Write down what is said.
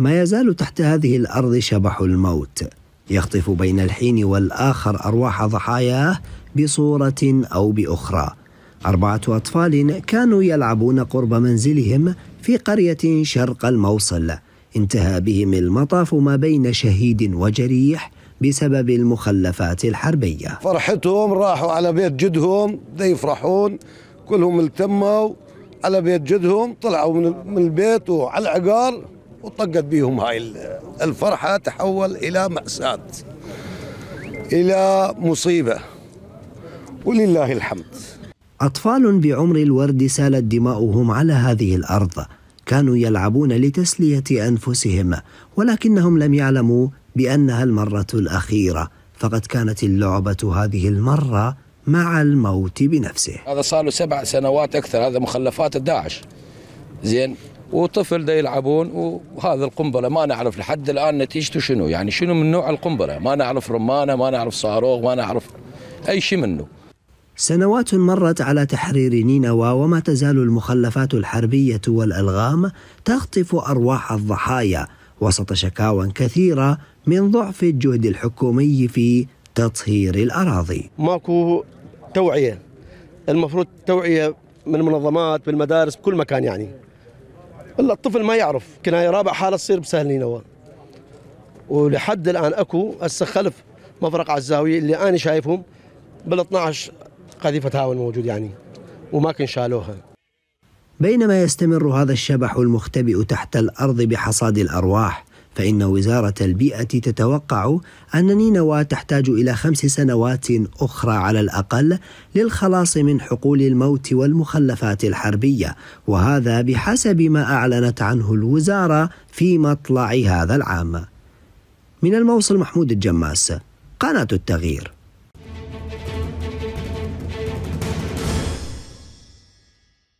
ما يزال تحت هذه الارض شبح الموت يخطف بين الحين والاخر ارواح ضحاياه بصوره او باخرى اربعه اطفال كانوا يلعبون قرب منزلهم في قريه شرق الموصل انتهى بهم المطاف ما بين شهيد وجريح بسبب المخلفات الحربيه فرحتهم راحوا على بيت جدهم يفرحون كلهم التموا على بيت جدهم طلعوا من البيت وعلى العقار وطقت بهم هاي الفرحة تحول إلى مأساة إلى مصيبة ولله الحمد أطفال بعمر الورد سالت دماؤهم على هذه الأرض كانوا يلعبون لتسلية أنفسهم ولكنهم لم يعلموا بأنها المرة الأخيرة فقد كانت اللعبة هذه المرة مع الموت بنفسه هذا صار له سبع سنوات أكثر هذا مخلفات الداعش زين وطفل ده يلعبون وهذا القنبله ما نعرف لحد الان نتيجته شنو يعني شنو من نوع القنبله ما نعرف رمانه ما نعرف صاروخ ما نعرف اي شيء منه سنوات مرت على تحرير نينوى وما تزال المخلفات الحربيه والالغام تخطف ارواح الضحايا وسط شكاوى كثيره من ضعف الجهد الحكومي في تطهير الاراضي. ماكو توعيه المفروض توعيه من المنظمات بالمدارس بكل مكان يعني الا الطفل ما يعرف كنا رابع حاله تصير بسهلين اول ولحد الان اكو هسه خلف مفرق على الزاويه اللي انا شايفهم بال 12 قذيفه هاون موجود يعني وما كان شالوها بينما يستمر هذا الشبح المختبئ تحت الارض بحصاد الارواح فإن وزارة البيئة تتوقع أن نينوى تحتاج إلى خمس سنوات أخرى على الأقل للخلاص من حقول الموت والمخلفات الحربية وهذا بحسب ما أعلنت عنه الوزارة في مطلع هذا العام من الموصل محمود الجماس قناة التغيير